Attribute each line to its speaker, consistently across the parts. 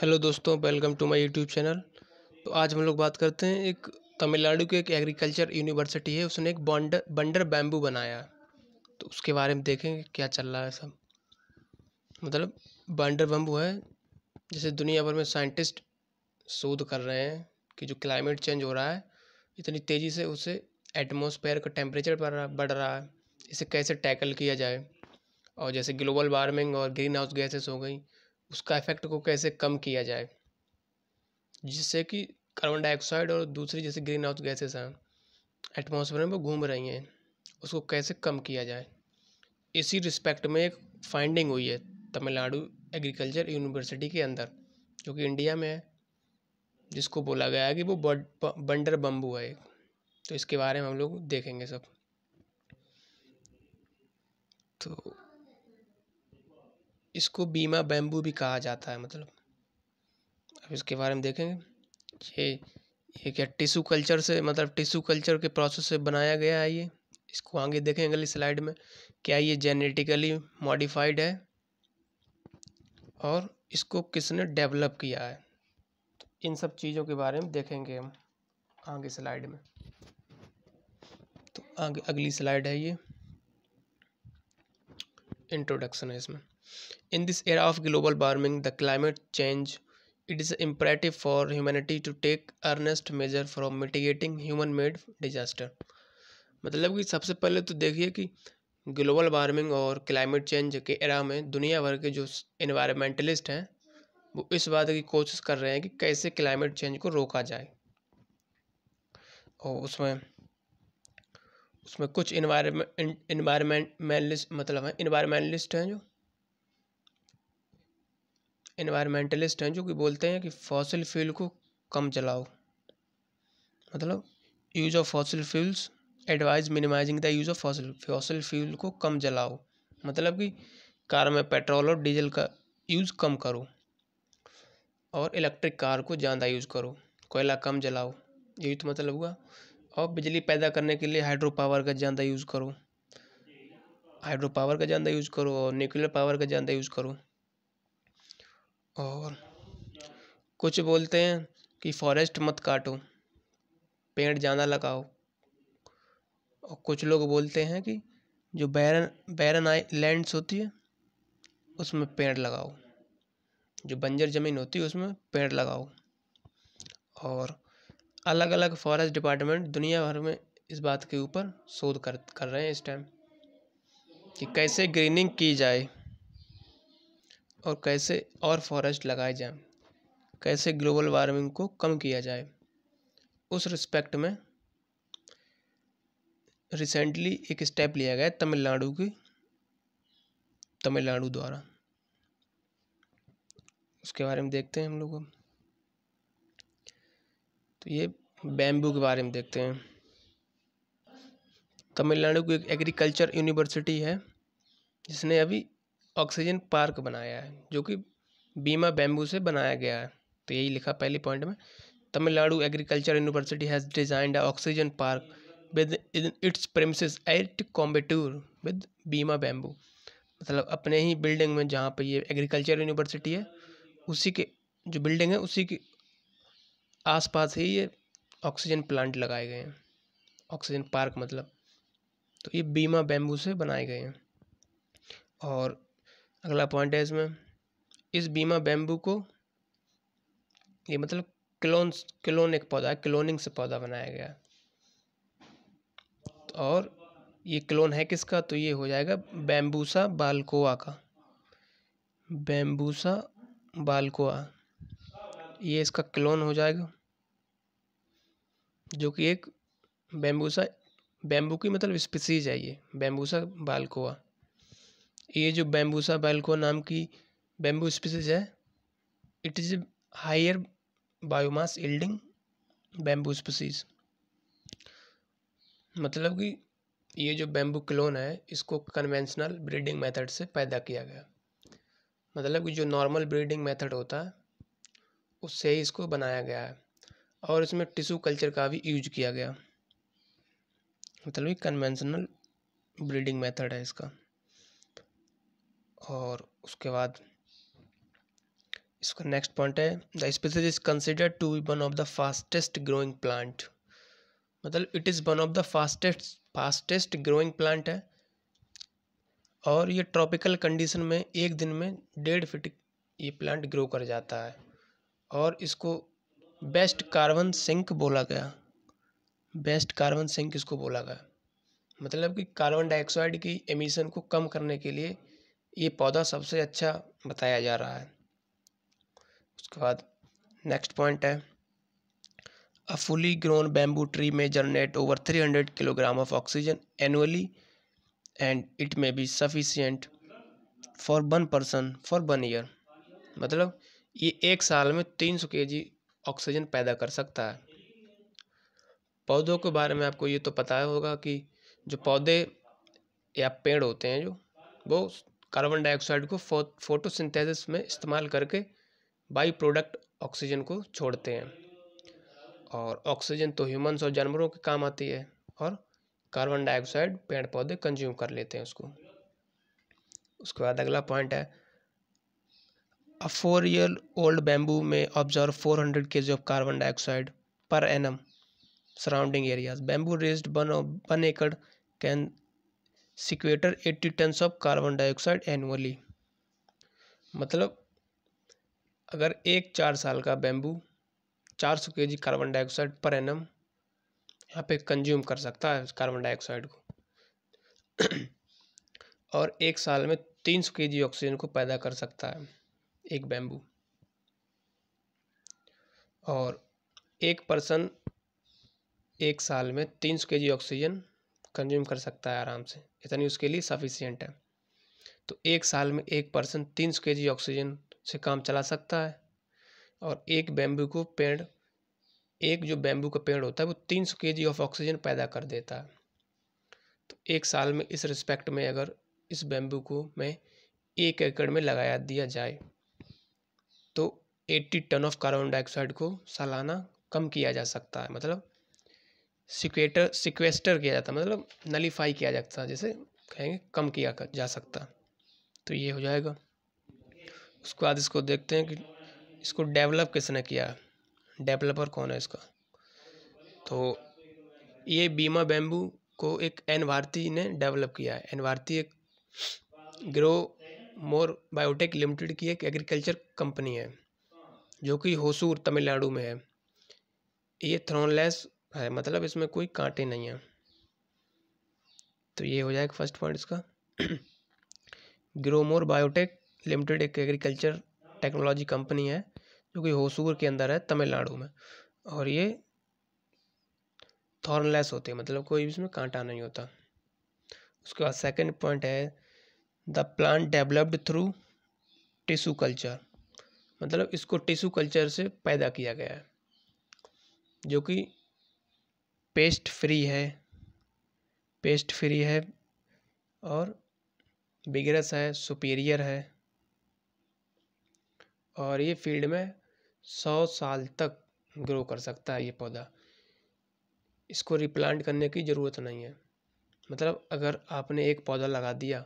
Speaker 1: Hello दोस्तों welcome to my YouTube channel तो आज हम लोग बात करते हैं एक तमिलनाडु की एक एग्रीकल्चर यूनिवर्सिटी है उसने एक बॉन्डर बंडर बैम्बू बनाया तो उसके बारे में देखेंगे क्या चल रहा है सब मतलब बंडर बैम्बू है जैसे दुनिया भर में साइंटिस्ट शोध कर रहे हैं कि जो क्लाइमेट चेंज हो रहा है इतनी तेज़ी से उसे एटमोसफेयर का टेम्परेचर बढ़ रहा है इसे कैसे टैकल किया जाए और जैसे ग्लोबल वार्मिंग और ग्रीन हाउस गैसेस हो गई उसका इफेक्ट को कैसे कम किया जाए जिससे कि कार्बन डाइऑक्साइड और दूसरी जैसे ग्रीन हाउस गैसेस हैं एटमोसफेयर में वो घूम रही हैं उसको कैसे कम किया जाए इसी रिस्पेक्ट में एक फाइंडिंग हुई है तमिलनाडु एग्रीकल्चर यूनिवर्सिटी के अंदर जो कि इंडिया में है जिसको बोला गया है कि वो बंडर बम्बू है तो इसके बारे में हम लोग देखेंगे सब तो इसको बीमा बैम्बू भी कहा जाता है मतलब अब इसके बारे में देखेंगे ये ये क्या टिशू कल्चर से मतलब टिशू कल्चर के प्रोसेस से बनाया गया है ये इसको आगे देखें अगली स्लाइड में क्या ये जेनेटिकली मॉडिफाइड है और इसको किसने डेवलप किया है तो इन सब चीज़ों के बारे में देखेंगे हम आगे स्लाइड में तो आगे अगली स्लाइड है ये इंट्रोडक्शन है इसमें In this era of global warming, the climate change, it is imperative for humanity to take earnest measure for mitigating human made disaster. मतलब कि सबसे पहले तो देखिए कि ग्लोबल वार्मिंग और क्लाइमेट चेंज के एरा में दुनिया भर के जो इन्वायरमेंटलिस्ट हैं वो इस बात की कोशिश कर रहे हैं कि कैसे क्लाइमेट चेंज को रोका जाए और उसमें उसमें कुछ इन्वायरमेंट इन्वायरमेंटलिस्ट मतलब हैं इन्वायरमेंटलिस्ट हैं जो इन्वायरमेंटलिस्ट हैं जो कि बोलते हैं कि फॉसिल फ्यूल को कम जलाओ मतलब use of fossil fuels advise minimizing the use of fossil fossil fuel को कम जलाओ मतलब कि कार में पेट्रोल और डीजल का यूज़ कम करो और इलेक्ट्रिक कार को ज़्यादा यूज़ करो कोयला कम जलाओ यही तो मतलब हुआ और बिजली पैदा करने के लिए हाइड्रो पावर का ज़्यादा यूज़ करो हाइड्रो पावर का ज़्यादा यूज़ करो और न्यूक्लियर पावर का ज़्यादा यूज़ करो और कुछ बोलते हैं कि फॉरेस्ट मत काटो पेड़ ज़्यादा लगाओ और कुछ लोग बोलते हैं कि जो बैरन बैरन आई लैंड्स होती है उसमें पेड़ लगाओ जो बंजर ज़मीन होती है उसमें पेड़ लगाओ और अलग अलग फॉरेस्ट डिपार्टमेंट दुनिया भर में इस बात के ऊपर शोध कर कर रहे हैं इस टाइम कि कैसे ग्रीनिंग की जाए और कैसे और फॉरेस्ट लगाए जाएं कैसे ग्लोबल वार्मिंग को कम किया जाए उस रिस्पेक्ट में रिसेंटली एक स्टेप लिया गया तमिलनाडु की तमिलनाडु द्वारा उसके बारे में देखते हैं हम लोग तो ये बैम्बू के बारे में देखते हैं तमिलनाडु की एक एग्रीकल्चर यूनिवर्सिटी है जिसने अभी ऑक्सीजन पार्क बनाया है जो कि बीमा बैम्बू से बनाया गया है तो यही लिखा पहले पॉइंट में Tamil Nadu agriculture university has designed oxygen park with in its premise at Coimbatore with Beema bamboo मतलब अपने ही बिल्डिंग में जहाँ पर ये एग्रीकल्चर यूनिवर्सिटी है उसी के जो बिल्डिंग है उसी के आसपास ही ये ऑक्सीजन प्लांट लगाए गए हैं ऑक्सीजन पार्क मतलब तो ये बीमा बैम्बू से बनाए गए हैं और अगला पॉइंट है इसमें इस बीमा बैम्बू को ये मतलब क्लोन क्लोन एक पौधा है क्लोनिंग से पौधा बनाया गया तो और ये क्लोन है किसका तो ये हो जाएगा बैम्बूसा बालकोआ का बैम्बूसा बालकोआ ये इसका क्लोन हो जाएगा जो कि एक बैम्बूसा बैम्बू की मतलब स्पीसीज है ये बैम्बूसा बालकोआ ये जो बैम्बूसा बैल्को नाम की बैम्बू स्पीसीज है it is higher biomass yielding bamboo species मतलब कि ये जो बैम्बू क्लोन है इसको कन्वेंशनल ब्रीडिंग मेथड से पैदा किया गया मतलब कि जो नॉर्मल ब्रीडिंग मेथड होता है उससे ही इसको बनाया गया है और इसमें टिशू कल्चर का भी यूज किया गया मतलब कि कन्वेंशनल ब्रीडिंग मेथड है इसका और उसके बाद इसका नेक्स्ट पॉइंट है the species is consider to be one of the fastest growing plant मतलब it is one of the fastest fastest growing plant है और ये ट्रॉपिकल कंडीशन में एक दिन में डेढ़ फिट ये प्लांट ग्रो कर जाता है और इसको बेस्ट कार्बन सिंक बोला गया बेस्ट कार्बन सिंक इसको बोला गया मतलब कि कार्बन डाइऑक्साइड की एमिशन को कम करने के लिए ये पौधा सबसे अच्छा बताया जा रहा है उसके बाद नेक्स्ट पॉइंट है a fully grown bamboo tree may generate over three hundred kilogram of oxygen annually and it may be sufficient for one person for one year मतलब ये एक साल में तीन सौ के जी ऑक्सीजन पैदा कर सकता है पौधों के बारे में आपको ये तो पता होगा कि जो पौधे या पेड़ होते हैं जो वो कार्बन डाइऑक्साइड को फो फोटोसिंथेसिस में इस्तेमाल करके बाई प्रोडक्ट ऑक्सीजन को छोड़ते हैं और ऑक्सीजन तो ह्यूमंस और जानवरों के काम आती है और कार्बन डाइऑक्साइड पेड़ पौधे कंज्यूम कर लेते हैं उसको उसके बाद अगला पॉइंट है a four year old bamboo may observe four hundred K G of carbon dioxide per annum surrounding areas bamboo raised one acre can sequester 80 tons of carbon dioxide annually मतलब अगर एक चार साल का बैम्बू चार सौ K G carbon dioxide per annum यहाँ पे कंज्यूम कर सकता है कार्बन डाइऑक्साइड को और एक साल में तीन सौ के जी ऑक्सीजन को पैदा कर सकता है एक बैम्बू और एक पर्सन एक साल में तीन सौ के जी ऑक्सीजन कंज्यूम कर सकता है आराम से इतनी उसके लिए सफिशियंट है तो एक साल में एक पर्सन तीन सौ के जी ऑक्सीजन से काम चला सकता है और एक बैम्बू को पेड़ एक जो बैम्बू का पेड़ होता है वो तीन सौ के जी ऑफ ऑक्सीजन पैदा कर देता है तो एक साल में इस रिस्पेक्ट में अगर इस बेम्बू को मैं एक एकड़ में लगाया दिया जाए तो 80 टन ऑफ कार्बन डाइऑक्साइड को सालाना कम किया जा सकता है मतलब सिक्वेटर सिक्वेस्टर किया जाता मतलब नलीफाई किया जाता जैसे कहेंगे कम किया जा सकता तो ये हो जाएगा उसके बाद इसको देखते हैं कि इसको डेवलप किसने किया डेवलपर कौन है इसका तो ये बीमा बैम्बू को एक एन भारती ने डेवलप किया है एन भारती एक ग्रो मोर बायोटेक लिमिटेड की एक एग्रीकल्चर कंपनी है जो कि होसूर तमिलनाडु में है ये थ्रोनलेस है मतलब इसमें कोई कांटे नहीं हैं तो ये हो जाएगा फर्स्ट पॉइंट इसका ग्रोमोर बायोटेक लिमिटेड एक एग्रीकल्चर टेक्नोलॉजी कंपनी है जो कि होसूर के अंदर है तमिलनाडु में और ये थॉर्नलेस होते हैं मतलब कोई इसमें कांटा नहीं होता उसके बाद सेकंड पॉइंट है the plant developed through tissue culture मतलब इसको टिशू कल्चर से पैदा किया गया है जो कि पेस्ट फ्री है पेस्ट फ्री है और बिगरस है सुपीरियर है और ये फील्ड में सौ साल तक ग्रो कर सकता है ये पौधा इसको रिप्लांट करने की ज़रूरत नहीं है मतलब अगर आपने एक पौधा लगा दिया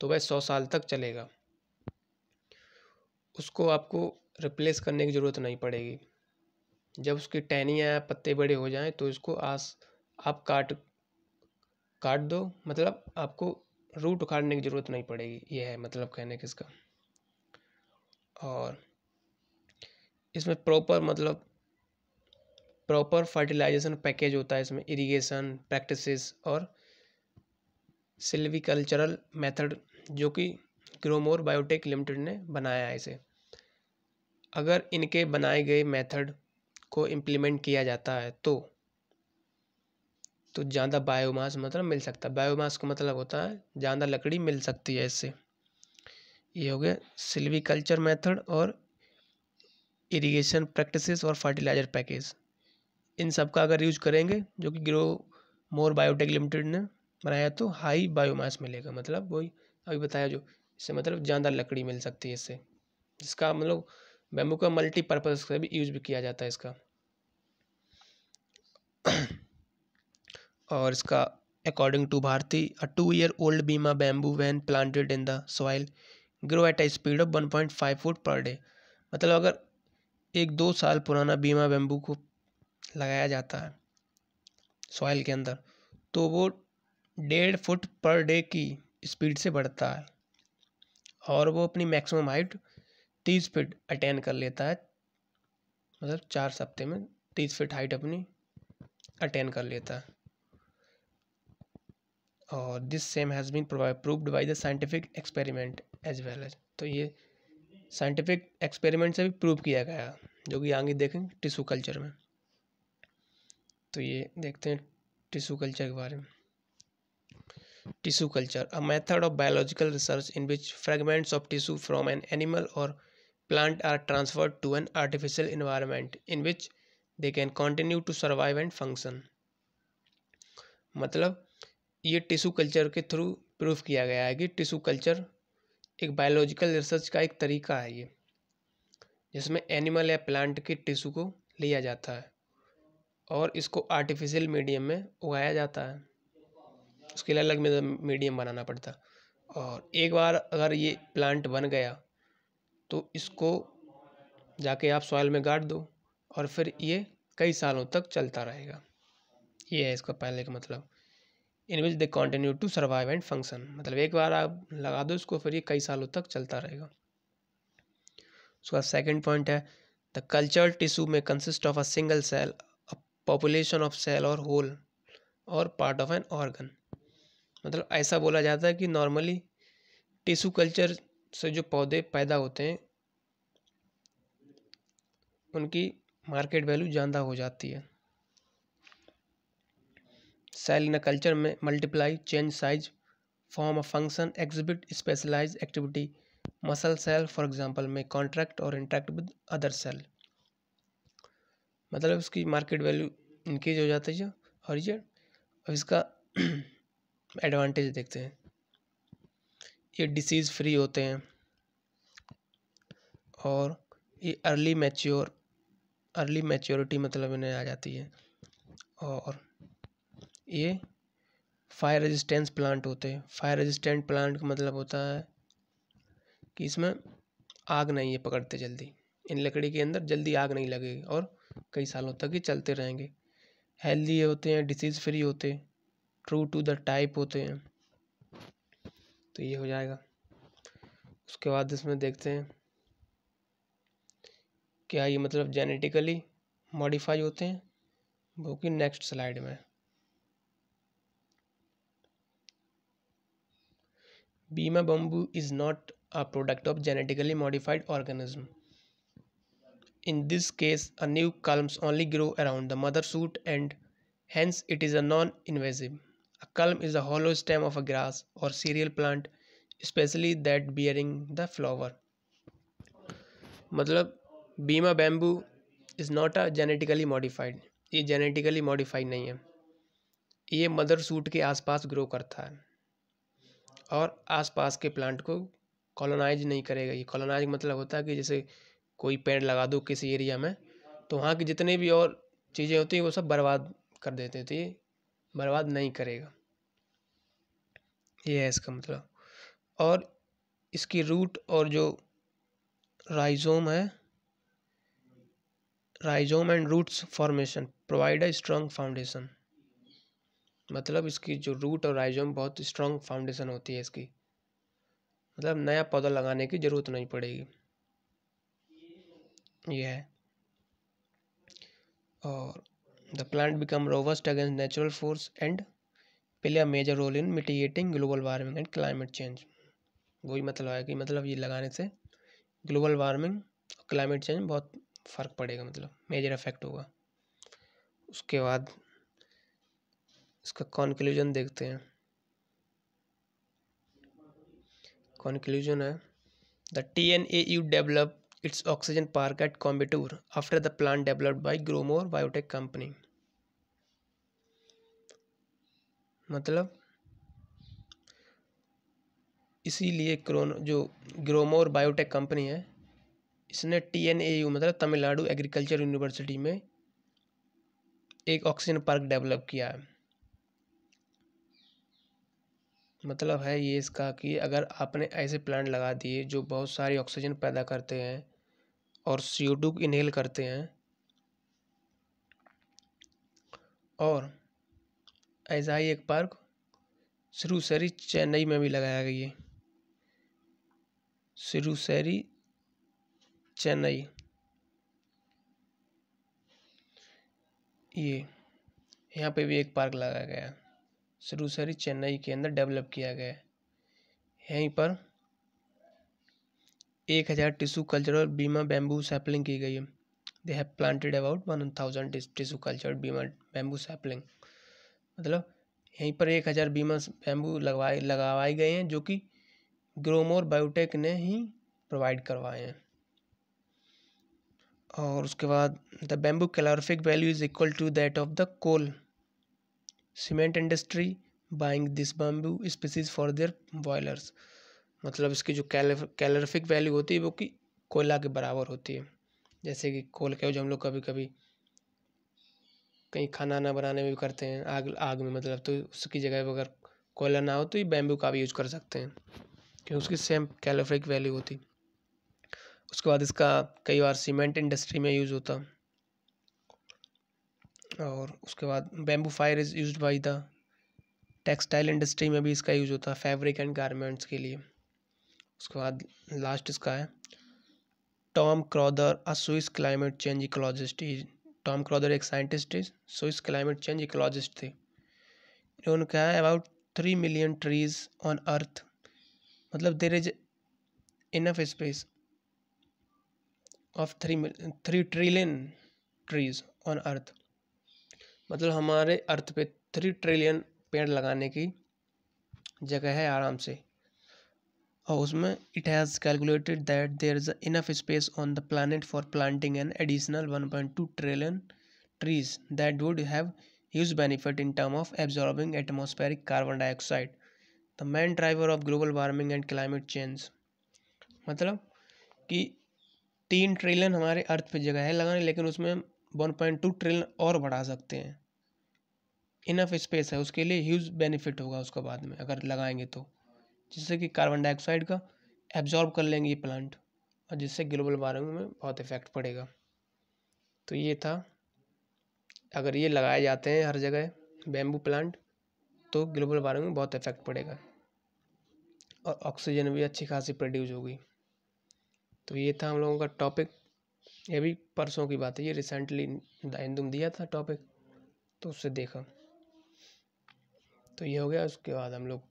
Speaker 1: तो वह सौ साल तक चलेगा उसको आपको रिप्लेस करने की ज़रूरत नहीं पड़ेगी जब उसकी टहनियाँ या पत्ते बड़े हो जाएं तो इसको आस आप काट काट दो मतलब आपको रूट उखाड़ने की ज़रूरत नहीं पड़ेगी यह है मतलब कहने के इसका और इसमें प्रॉपर मतलब प्रॉपर फर्टिलाइजेशन पैकेज होता है इसमें इरिगेशन प्रैक्टिसेस और सिल्विकल्चरल मेथड जो कि ग्रोमोर बायोटेक लिमिटेड ने बनाया है इसे अगर इनके बनाए गए मेथड को इम्प्लीमेंट किया जाता है तो तो ज़्यादा बायोमास मतलब मिल सकता है बायोमास का मतलब होता है ज़्यादा लकड़ी मिल सकती है इससे ये हो गया कल्चर मेथड और इरिगेशन प्रैक्टिसेस और फर्टिलाइजर पैकेज इन सब का अगर यूज करेंगे जो कि ग्रो मोर बायोटेक लिमिटेड ने बनाया तो हाई बायोमास मिलेगा मतलब वही अभी बताया जो इससे मतलब ज़्यादा लकड़ी मिल सकती है इससे जिसका मतलब बैम्बू का मल्टीपर्पज़ से भी यूज भी किया जाता है इसका और इसका according to Bharati a two year old Beema bamboo when planted in the soil grow at a speed of one point five foot per day मतलब अगर एक दो साल पुराना बीमा बैम्बू को लगाया जाता है सॉइल के अंदर तो वो डेढ़ फुट पर डे की स्पीड से बढ़ता है और वो अपनी मैक्सिमम हाइट तीस फीट अटेन कर लेता है मतलब चार सप्ते में तीस फीट हाइट अपनी अटेन कर लेता है और this same has been proved by the scientific experiment as well as तो ये साइंटिफिक एक्सपेरिमेंट से भी प्रूव किया गया जो कि आगे देखें टिशू कल्चर में तो ये देखते हैं टिशू कल्चर के बारे में tissue culture a method of biological research in which fragments of tissue from an animal or plant are transferred to an artificial environment in which they can continue to survive and function मतलब ये tissue culture के through proof किया गया है कि tissue culture एक biological research का एक तरीका है ये जिसमें एनिमल या प्लांट के टिशू को लिया जाता है और इसको आर्टिफिशियल मीडियम में उगाया जाता है उसके लिए अलग मीडियम बनाना पड़ता और एक बार अगर ये प्लांट बन गया तो इसको जाके आप सॉयल में गाड़ दो और फिर ये कई सालों तक चलता रहेगा ये है इसका पहले का मतलब in which they continue to survive and function मतलब एक बार आप लगा दो इसको फिर ये कई सालों तक चलता रहेगा उसका सेकेंड पॉइंट है the culture tissue may consist of a single cell a population of cell or whole or part of an organ मतलब ऐसा बोला जाता है कि नॉर्मली टिशू कल्चर से जो पौधे पैदा होते हैं उनकी मार्केट वैल्यू ज़्यादा हो जाती है cell in culture may multiply change size form a function exhibit specialize activity muscle cell for example may contract or interact with other cell मतलब उसकी मार्केट वैल्यू इंक्रीज हो जाती है और ये अब इसका एडवांटेज देखते हैं ये डिसीज़ फ़्री होते हैं और ये अर्ली मैच्योर अर्ली मैच्योरिटी मतलब इन्हें आ जाती है और ये फायर रेजिस्टेंस प्लांट होते हैं फायर रेजिस्टेंट प्लांट का मतलब होता है कि इसमें आग नहीं है पकड़ते जल्दी इन लकड़ी के अंदर जल्दी आग नहीं लगेगी और कई सालों तक ये चलते रहेंगे हेल्दी होते हैं डिसीज़ फ्री होते हैं ट्रू टू द टाइप होते हैं तो ये हो जाएगा उसके बाद इसमें देखते हैं क्या ये मतलब जेनेटिकली मॉडिफाई होते हैं वो कि नेक्स्ट स्लाइड में Beema bamboo is not a product of genetically modified organism in this case a new culms only grow around the mother shoot and hence it is a non invasive A culm is a hollow stem of a grass or cereal plant, especially that bearing the flower. मतलब Beema bamboo is not a genetically modified ये genetically modified नहीं है ये mother suit के आसपास grow करता है और आसपास के प्लांट को कॉलोनाइज नहीं करेगा ये कॉलोनाइज मतलब होता है कि जैसे कोई पेड़ लगा दो किसी एरिया में तो वहाँ की जितने भी और चीज़ें होती हैं वो सब बर्बाद कर देते थे बर्बाद नहीं करेगा ये है इसका मतलब और इसकी रूट और जो राइजोम है rhizome and roots formation provide a strong foundation मतलब इसकी जो रूट और राइजोम बहुत स्ट्रॉन्ग फाउंडेशन होती है इसकी मतलब नया पौधा लगाने की ज़रूरत नहीं पड़ेगी यह है और The plant become robust against natural force and play a major role in mitigating global warming and climate change. वही मतलब है कि मतलब ये लगाने से ग्लोबल वार्मिंग और क्लाइमेट चेंज बहुत फ़र्क पड़ेगा मतलब मेजर इफेक्ट होगा उसके बाद इसका कॉन्क्लूजन देखते हैं कॉन्क्लूजन है the T N A U develop its oxygen park at Coimbatore after the plant developed by Gromor Biotech Company. मतलब इसीलिए क्रोन जो ग्रोमोर बायोटेक कंपनी है इसने टी एन ए यू मतलब तमिलनाडु एग्रीकल्चर यूनिवर्सिटी में एक ऑक्सीजन पार्क डेवलप किया है मतलब है ये इसका कि अगर आपने ऐसे प्लांट लगा दिए जो बहुत सारी ऑक्सीजन पैदा करते हैं और सीओ टू को इनहेल करते हैं और ऐसा ही एक पार्क सिरूसरी चेन्नई में भी लगाया गई है सिरूसरी चेन्नई ये यहाँ पे भी एक पार्क लगाया गया है सिरूसरी चेन्नई के अंदर डेवलप किया गया है यहीं पर एक हज़ार टिशू और बीमा बैम्बू सैपलिंग की गई है they have planted about one thousand tissue culture Beema bamboo sapling मतलब यहीं पर एक हज़ार बीमा बैम्बू लगवाए लगवाए गए हैं जो कि ग्रोमोर बायोटेक ने ही प्रोवाइड करवाए हैं और उसके बाद the bamboo calorific value is equal to that of the coal cement industry buying this bamboo species for their boilers मतलब इसकी जो कैलरफिक वैल्यू होती है वो कि कोयला के बराबर होती है जैसे कि कोल के जो हम लोग कभी कभी कहीं खाना ना बनाने में भी करते हैं आग आग में मतलब तो उसकी जगह अगर कोयला ना हो तो ये बैम्बू का भी यूज कर सकते हैं क्योंकि उसकी सेम कैलोरीफिक वैल्यू होती उसके बाद इसका कई बार सीमेंट इंडस्ट्री में यूज होता और उसके बाद bamboo fibre is use by the textile industry में भी इसका यूज होता फैब्रिक एंड गारमेंट्स के लिए उसके बाद लास्ट इसका है Tom Crowther a Swiss climate change ecologist is Tom Crowther एक scientist is Swiss climate change ecologist थे उन्होंने कहा है about three million trees on earth मतलब there is enough space of three three trillion trees on earth मतलब हमारे अर्थ पे three trillion पेड़ लगाने की जगह है आराम से और उसमें it has calculated that there is enough space on the planet for planting an additional one point two trillion trees that would have huge benefit in term of absorbing atmospheric carbon dioxide the main driver of global warming and climate change मतलब कि तीन trillion हमारे अर्थ पे जगह है लगाने लेकिन उसमें वन पॉइंट टू ट्रिलियन और बढ़ा सकते हैं इनफ स्पेस है उसके लिए ह्यूज बेनिफिट होगा उसको बाद में अगर लगाएंगे तो जिससे कि कार्बन डाइऑक्साइड का एब्जॉर्ब कर लेंगे ये प्लांट और जिससे ग्लोबल वार्मिंग में बहुत इफेक्ट पड़ेगा तो ये था अगर ये लगाए जाते हैं हर जगह बेम्बू प्लांट तो ग्लोबल वार्मिंग में बहुत इफेक्ट पड़ेगा और ऑक्सीजन भी अच्छी खासी प्रोड्यूस होगी तो ये था हम लोगों का टॉपिक ये भी परसों की बात है ये रिसेंटली हिंदुम दिया था टॉपिक तो उससे देखा तो ये हो गया उसके बाद हम लोग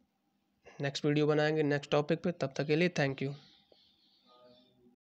Speaker 1: नेक्स्ट वीडियो बनाएंगे नेक्स्ट टॉपिक पे तब तक के लिए थैंक यू